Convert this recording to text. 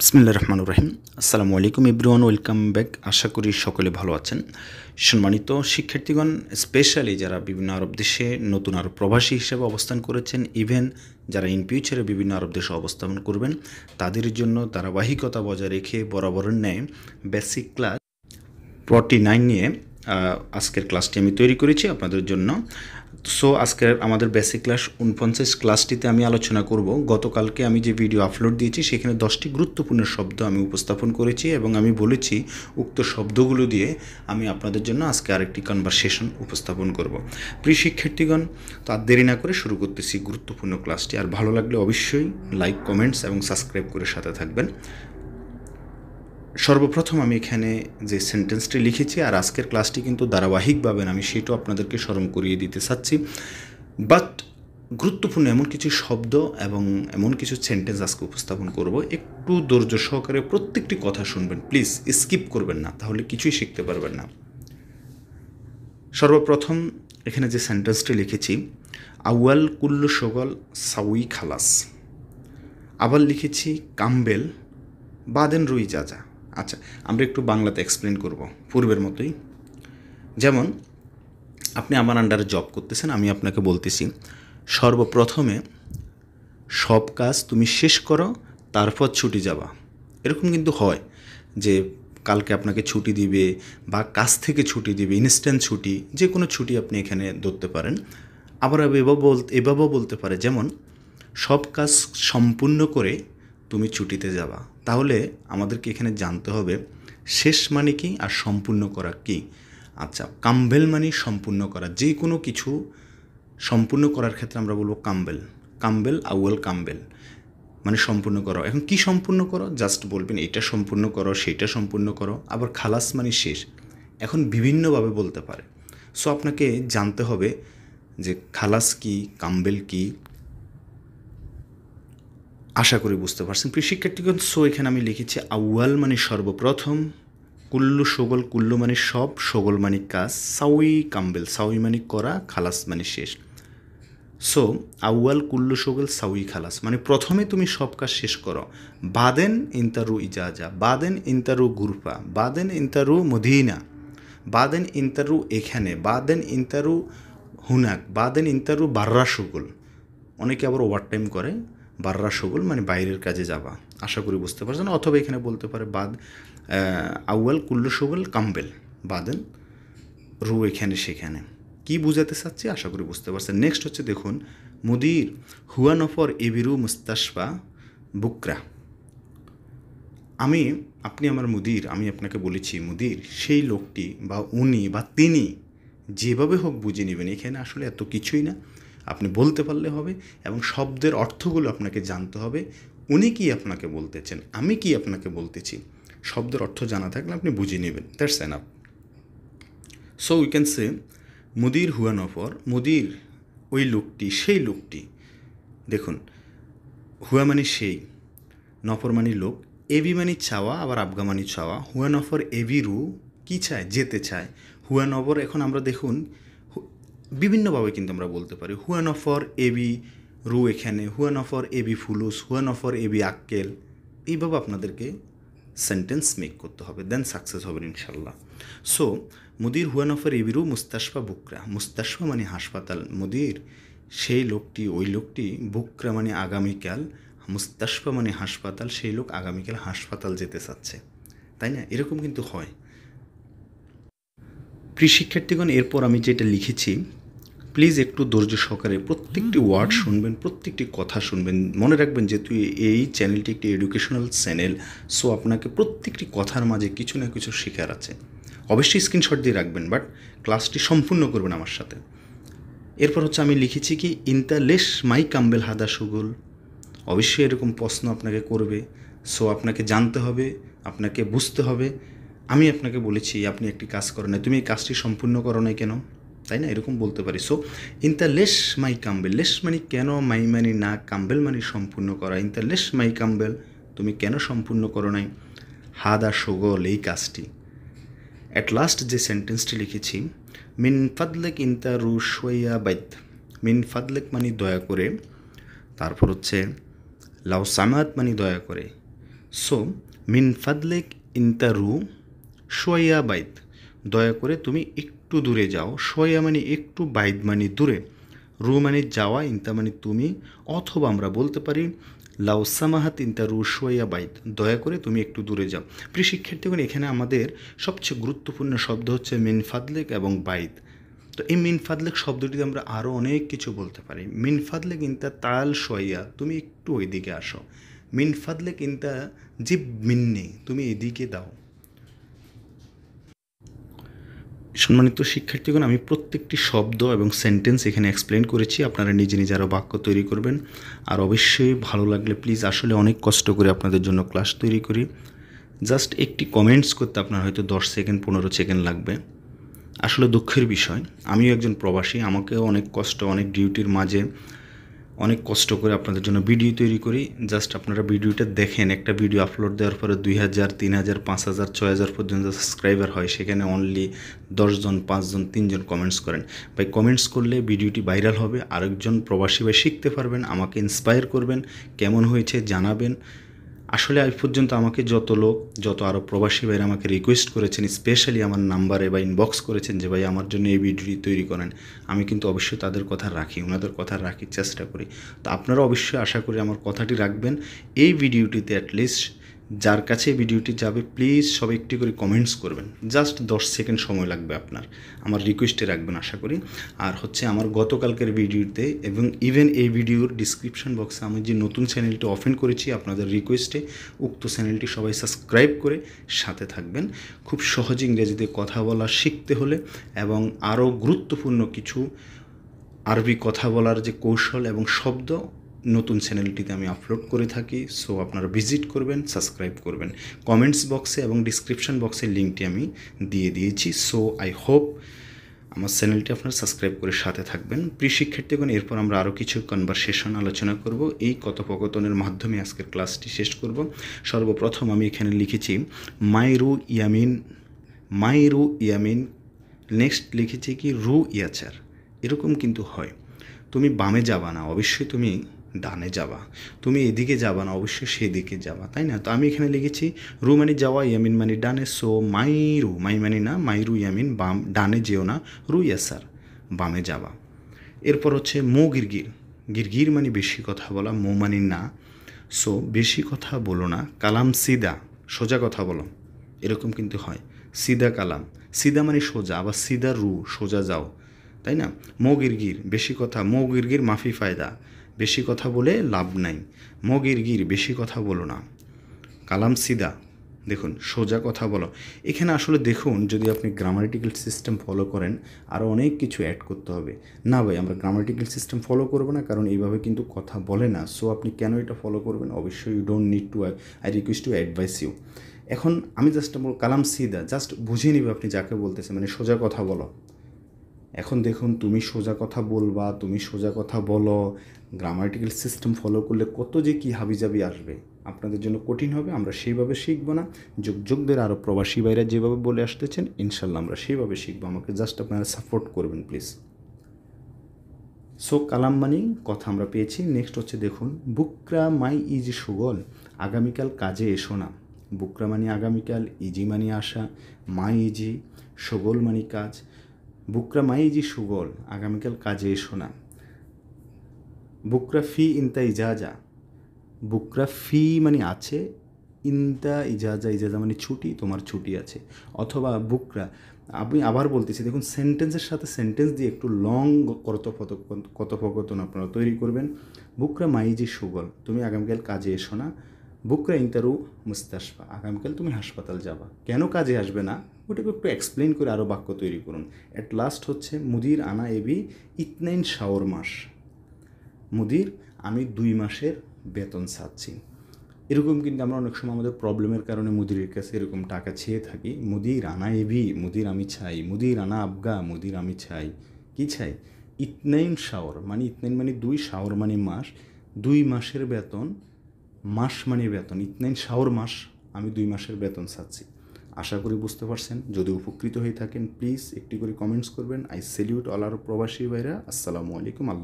বিসমিল্লা রহমান রহিম আসসালামু আলাইকুম ইব্রুয়ান ওয়েলকাম ব্যাক আশা করি সকলে ভালো আছেন সম্মানিত শিক্ষার্থীগণ স্পেশালি যারা বিভিন্ন আরব দেশে নতুন আরব প্রবাসী হিসেবে অবস্থান করেছেন ইভেন যারা ইন ফিউচারে বিভিন্ন আরব দেশে অবস্থান করবেন তাদের জন্য ধারাবাহিকতা বজায় রেখে বরাবরের ন্যায় বেসিক ক্লাস ফর্টি নাইন নিয়ে আজকের ক্লাসটি আমি তৈরি করেছি আপনাদের জন্য সো আজকের আমাদের বেসিক ক্লাস উনপঞ্চাশ ক্লাসটিতে আমি আলোচনা করব গতকালকে আমি যে ভিডিও আপলোড দিয়েছি সেখানে দশটি গুরুত্বপূর্ণ শব্দ আমি উপস্থাপন করেছি এবং আমি বলেছি উক্ত শব্দগুলো দিয়ে আমি আপনাদের জন্য আজকে আরেকটি কনভারসেশন উপস্থাপন করব প্রিয় শিক্ষার্থীগণ তো আর দেরি না করে শুরু করতেছি গুরুত্বপূর্ণ ক্লাসটি আর ভালো লাগলে অবশ্যই লাইক কমেন্টস এবং সাবস্ক্রাইব করে সাথে থাকবেন সর্বপ্রথম আমি এখানে যে সেন্টেন্সটি লিখেছি আর আজকের ক্লাসটি কিন্তু ধারাবাহিকভাবে আমি সেটাও আপনাদেরকে স্মরণ করিয়ে দিতে চাচ্ছি বাট গুরুত্বপূর্ণ এমন কিছু শব্দ এবং এমন কিছু সেন্টেন্স আজকে উপস্থাপন করব একটু ধৈর্য সহকারে প্রত্যেকটি কথা শুনবেন প্লিজ স্কিপ করবেন না তাহলে কিছুই শিখতে পারবেন না সর্বপ্রথম এখানে যে সেন্টেন্সটি লিখেছি আউয়াল কুল্লু সগল সাউই খালাস আবার লিখেছি কাম্বেল বাদেন রুই যা আচ্ছা আমরা একটু বাংলাতে এক্সপ্লেন করব পূর্বের মতোই যেমন আপনি আমার আন্ডারে জব করতেছেন আমি আপনাকে বলতেছি সর্বপ্রথমে সব কাজ তুমি শেষ করো তারপর ছুটি যাবা এরকম কিন্তু হয় যে কালকে আপনাকে ছুটি দিবে বা কাজ থেকে ছুটি দিবে ইনস্ট্যান্ট ছুটি যে কোনো ছুটি আপনি এখানে ধরতে পারেন আবার এভাবে বলতে এভাবেও বলতে পারে যেমন সব কাজ সম্পূর্ণ করে তুমি ছুটিতে যাবা তাহলে আমাদেরকে এখানে জানতে হবে শেষ মানে কি আর সম্পূর্ণ করা কি আচ্ছা কাম্বেল মানে সম্পূর্ণ করা যে কোনো কিছু সম্পূর্ণ করার ক্ষেত্রে আমরা বলবো কাম্বেল কাম্বেল আউয়েল কাম্বেল মানে সম্পূর্ণ করো এখন কি সম্পূর্ণ করো জাস্ট বলবেন এটা সম্পূর্ণ করো সেটা সম্পূর্ণ করো আবার খালাস মানে শেষ এখন বিভিন্নভাবে বলতে পারে সো আপনাকে জানতে হবে যে খালাস কি কাম্বেল কি আশা করি বুঝতে পারছেন প্রিয় শিক্ষার্থীগণ সো এখানে আমি লিখেছি আউয়াল মানে সর্বপ্রথম কুল্লু সগল কুল্লু মানে সব সগল মানে কাজ সাউই কাম্বেল সাউই মানে করা খালাস মানে শেষ সো আউয়াল কুল্লু সগল সাউই খালাস মানে প্রথমে তুমি সব কাজ শেষ করো বাদেন ইন্তারু ইজাজা বাদেন ইন্তারু গুরফা বাদেন ইন্তারু মদিনা বাদেন ইন্তারু এখানে বাদেন ইন্তারু হুনাক বাদেন ইন্তারু বার্রা সগল অনেকে আবার ওভারটাইম করে বাররা শগুল মানে বাইরের কাজে যাওয়া আশা করি বুঝতে পারছেন অথবা এখানে বলতে পারে বাদ আউয়াল কুল্লু শগুল কাম্বেল বাদেন রু এখানে সেখানে কি বুঝাতে চাচ্ছি আশা করি বুঝতে পারছেন নেক্সট হচ্ছে দেখুন মুদির হুয়া নফর এবিরু মুস্তাসবা বুকরা আমি আপনি আমার মুদির আমি আপনাকে বলেছি মুদির সেই লোকটি বা উনি বা তিনি যেভাবে হোক বুঝে নেবেন এখানে আসলে এত কিছুই না আপনি বলতে পারলে হবে এবং শব্দের অর্থগুলো আপনাকে জানতে হবে উনি কি আপনাকে বলতেছেন আমি কি আপনাকে বলতেছি শব্দের অর্থ জানা থাকলে আপনি বুঝে নেবেন that's enough so we can say মুদির হুয়ান অফর মুদির ওই লোকটি সেই লোকটি দেখুন হুয়া মানে সেই নফর মানে লোক এবি মানে চাওয়া আবার আবগা মানে চাওয়া হুয়া নফর এবি রু কী চায় যেতে চায় হুয়া নফর এখন আমরা দেখুন বিভিন্নভাবে কিন্তু আমরা বলতে পারি হুয়ান অফর এ বি রু এখানে হুয়ান অফর এ বি ফুলুস হুয়ান অফর এ বি আক্কেল এইভাবে আপনাদেরকে সেন্টেন্স মেক করতে হবে দেন সাকসেস হবে ইনশাল্লাহ সো মুদির হুয়ান অফর এবিরু মুস্তাসফা বুকরা মুস্তাসফা মানে হাসপাতাল মুদির সেই লোকটি ওই লোকটি বুকরা মানে আগামীকাল মুস্তাসফা মানে হাসপাতাল সেই লোক আগামীকাল হাসপাতাল যেতে চাচ্ছে তাই না এরকম কিন্তু হয় প্রিয় শিক্ষার্থীগণ এরপর আমি যেটা লিখেছি প্লিজ একটু ধৈর্য সহকারে প্রত্যেকটি ওয়ার্ড শুনবেন প্রত্যেকটি কথা শুনবেন মনে রাখবেন যে তুই এই চ্যানেলটি একটি এডুকেশনাল চ্যানেল সো আপনাকে প্রত্যেকটি কথার মাঝে কিছু না কিছু শেখার আছে অবশ্যই স্ক্রিনশট দিয়ে রাখবেন বাট ক্লাসটি সম্পূর্ণ করবেন আমার সাথে এরপর হচ্ছে আমি লিখেছি কি ইনতা মাই কাম্বেল হাদা সুগুল অবশ্যই এরকম প্রশ্ন আপনাকে করবে সো আপনাকে জানতে হবে আপনাকে বুঝতে হবে আমি আপনাকে বলেছি আপনি একটি কাজ করেন তুমি এই কাজটি সম্পূর্ণ করো নাই কেন তাই না এরকম বলতে পারি সো দ্য লেস মাই কাম্বেল লেস মানে কেন মাই মানে না কাম্বেল মানে সম্পূর্ণ করা দ্য লেস মাই কাম্বেল তুমি কেন সম্পূর্ণ করো নাই আর সোগল এই কাজটি অ্যাট লাস্ট যে সেন্টেন্সটি লিখেছি মিন ফাদলেক রু রুশোয়া বাইত মিন ফাদলেক মানে দয়া করে তারপর হচ্ছে লাউ সামাত মানে দয়া করে সো মিন ফাদলেক দ্য রু সোয়া বাইত দয়া করে তুমি একটু একটু দূরে যাও সয়া মানে একটু বাইদ মানে দূরে রু মানে যাওয়া ইন্তা মানে তুমি অথবা আমরা বলতে পারি লাউসামাহাত ইন্তা রু সোয়া বাইদ দয়া করে তুমি একটু দূরে যাও প্রিয় শিক্ষার্থীগণ এখানে আমাদের সবচেয়ে গুরুত্বপূর্ণ শব্দ হচ্ছে মিন ফাদলেক এবং বাইদ তো এই মিন ফাদলেক শব্দটিতে আমরা আরও অনেক কিছু বলতে পারি মিন ফাদলেক ইন্তা তাল সোয়া তুমি একটু ওইদিকে আসো মিন ফাদলেক ইন্তা জিব মিন্নি তুমি এদিকে দাও সম্মানিত শিক্ষার্থীগণ আমি প্রত্যেকটি শব্দ এবং সেন্টেন্স এখানে এক্সপ্লেন করেছি আপনারা নিজে নিজে আরও বাক্য তৈরি করবেন আর অবশ্যই ভালো লাগলে প্লিজ আসলে অনেক কষ্ট করে আপনাদের জন্য ক্লাস তৈরি করি জাস্ট একটি কমেন্টস করতে আপনার হয়তো দশ সেকেন্ড পনেরো সেকেন্ড লাগবে আসলে দুঃখের বিষয় আমিও একজন প্রবাসী আমাকেও অনেক কষ্ট অনেক ডিউটির মাঝে অনেক কষ্ট করে আপনাদের জন্য ভিডিও তৈরি করি জাস্ট আপনারা ভিডিওটা দেখেন একটা ভিডিও আপলোড দেওয়ার পরে দুই হাজার তিন হাজার পাঁচ হাজার ছয় হাজার পর্যন্ত সাবস্ক্রাইবার হয় সেখানে অনলি দশজন পাঁচজন তিনজন কমেন্টস করেন ভাই কমেন্টস করলে ভিডিওটি ভাইরাল হবে আরেকজন প্রবাসী ভাই শিখতে পারবেন আমাকে ইন্সপায়ার করবেন কেমন হয়েছে জানাবেন আসলে আজ পর্যন্ত আমাকে যত লোক যত আরও প্রবাসী ভাইরা আমাকে রিকোয়েস্ট করেছেন স্পেশালি আমার নাম্বারে বা ইনবক্স করেছেন যে ভাই আমার জন্য এই ভিডিওটি তৈরি করেন আমি কিন্তু অবশ্যই তাদের কথা রাখি ওনাদের কথা রাখির চেষ্টা করি তো আপনারা অবশ্যই আশা করি আমার কথাটি রাখবেন এই ভিডিওটিতে অ্যাটলিস্ট যার কাছে ভিডিওটি যাবে প্লিজ সব একটি করে কমেন্টস করবেন জাস্ট 10 সেকেন্ড সময় লাগবে আপনার আমার রিকোয়েস্টে রাখবেন আশা করি আর হচ্ছে আমার গতকালকের ভিডিওতে এবং ইভেন এই ভিডিওর ডিসক্রিপশন বক্সে আমি যে নতুন চ্যানেলটি ওপেন করেছি আপনাদের রিকোয়েস্টে উক্ত চ্যানেলটি সবাই সাবস্ক্রাইব করে সাথে থাকবেন খুব সহজ ইংরেজিতে কথা বলা শিখতে হলে এবং আরও গুরুত্বপূর্ণ কিছু আরবি কথা বলার যে কৌশল এবং শব্দ নতুন চ্যানেলটিতে আমি আপলোড করে থাকি সো আপনারা ভিজিট করবেন সাবস্ক্রাইব করবেন কমেন্টস বক্সে এবং ডিসক্রিপশান বক্সে লিঙ্কটি আমি দিয়ে দিয়েছি সো আই হোপ আমার চ্যানেলটি আপনারা সাবস্ক্রাইব করে সাথে থাকবেন প্রিয় শিক্ষার্থীগণ এরপর আমরা আরও কিছু কনভারসেশন আলোচনা করব এই কথোপকথনের মাধ্যমে আজকের ক্লাসটি শেষ করব সর্বপ্রথম আমি এখানে লিখেছি মাইরু ইয়ামিন মাইরু ইয়ামিন নেক্সট লিখেছি কি রু ইয়াচার এরকম কিন্তু হয় তুমি বামে যাবা না অবশ্যই তুমি ডানে যাবা তুমি এদিকে যাবা না অবশ্যই সেদিকে যাবা তাই না তো আমি এখানে লিখেছি রু মানে যাওয়া ইয়ামিন মানে ডানে সো মাই রু মাই মানে না মাই রু ইয়ামিন বাম ডানে যেও না রু ইয়াসার বামে যাবা এরপর হচ্ছে মো গিরগির গিরগির মানে বেশি কথা বলা মো মানে না সো বেশি কথা বলো না কালাম সিদা সোজা কথা বলো এরকম কিন্তু হয় সিদা কালাম সিদা মানে সোজা আবার সিদা রু সোজা যাও তাই না মো গিরগির বেশি কথা মো গিরগির মাফি ফায়দা বেশি কথা বলে লাভ নাই মগির গির বেশি কথা বলো না কালাম সিদা দেখুন সোজা কথা বলো এখানে আসলে দেখুন যদি আপনি গ্রামাটিক্যাল সিস্টেম ফলো করেন আরও অনেক কিছু অ্যাড করতে হবে না ভাই আমরা গ্রামাটিক্যাল সিস্টেম ফলো করবো না কারণ এইভাবে কিন্তু কথা বলে না সো আপনি কেন এটা ফলো করবেন অবশ্যই you don't need to I request to advise you এখন আমি জাস্ট কালাম সিদা জাস্ট বুঝিয়ে নিবে আপনি যাকে বলতেছে মানে সোজা কথা বলো এখন দেখুন তুমি সোজা কথা বলবা তুমি সোজা কথা বলো গ্রামাটিক্যাল সিস্টেম ফলো করলে কত যে কী হাবিজাবি আসবে আপনাদের জন্য কঠিন হবে আমরা সেইভাবে শিখবো না যোগ যোগদের আরও প্রবাসী বাইরা যেভাবে বলে আসতেছেন ইনশাল্লাহ আমরা সেইভাবে শিখবো আমাকে জাস্ট আপনারা সাপোর্ট করবেন প্লিজ সো কালাম মানি কথা আমরা পেয়েছি নেক্সট হচ্ছে দেখুন বুকরা মাই ইজি সুগল আগামীকাল কাজে এসো না বুকরা মানি আগামীকাল ইজি মানি আসা মাই ইজি সুগল মানি কাজ বুকরা মাই জি সুগল আগামীকাল কাজে এসো না বুকরা ফি ইনতা ইজাজা বুকরা ফি মানে আছে ইনতা ইজাজা ইজাজা মানে ছুটি তোমার ছুটি আছে অথবা বুকরা আমি আবার বলতেছি দেখুন সেন্টেন্সের সাথে সেন্টেন্স দিয়ে একটু লং কথোপকথন আপনারা তৈরি করবেন বুকরা মাই জি সুগল তুমি আগামীকাল কাজে এসো না বুকরা ইন্তারু মুস্তাসফা আগামীকাল তুমি হাসপাতাল যাবা কেন কাজে আসবে না ওটাকে একটু এক্সপ্লেন করে আরও বাক্য তৈরি করুন অ্যাট লাস্ট হচ্ছে মুদির আনা এবি ইতনাইন শাওর মাস মুদির আমি দুই মাসের বেতন চাচ্ছি এরকম কিন্তু আমরা অনেক সময় আমাদের প্রবলেমের কারণে মুদিরের কাছে এরকম টাকা ছেয়ে থাকি মুদির আনা এবি মুদির আমি চাই মুদির আনা আবগা মুদির আমি চাই কি চাই ইতনাইন শাওর মানে ইতনাইন মানে দুই শাওর মানে মাস দুই মাসের বেতন মাস মানে বেতন ইতনাইন শাওর মাস আমি দুই মাসের বেতন চাচ্ছি আশা করি বুঝতে পারছেন যদি উপকৃত হয়ে থাকেন প্লিজ একটি করে কমেন্টস করবেন আই সেলিউট অল আর প্রবাসী ভাইরা আসসালামু আলাইকুম আল্লাহ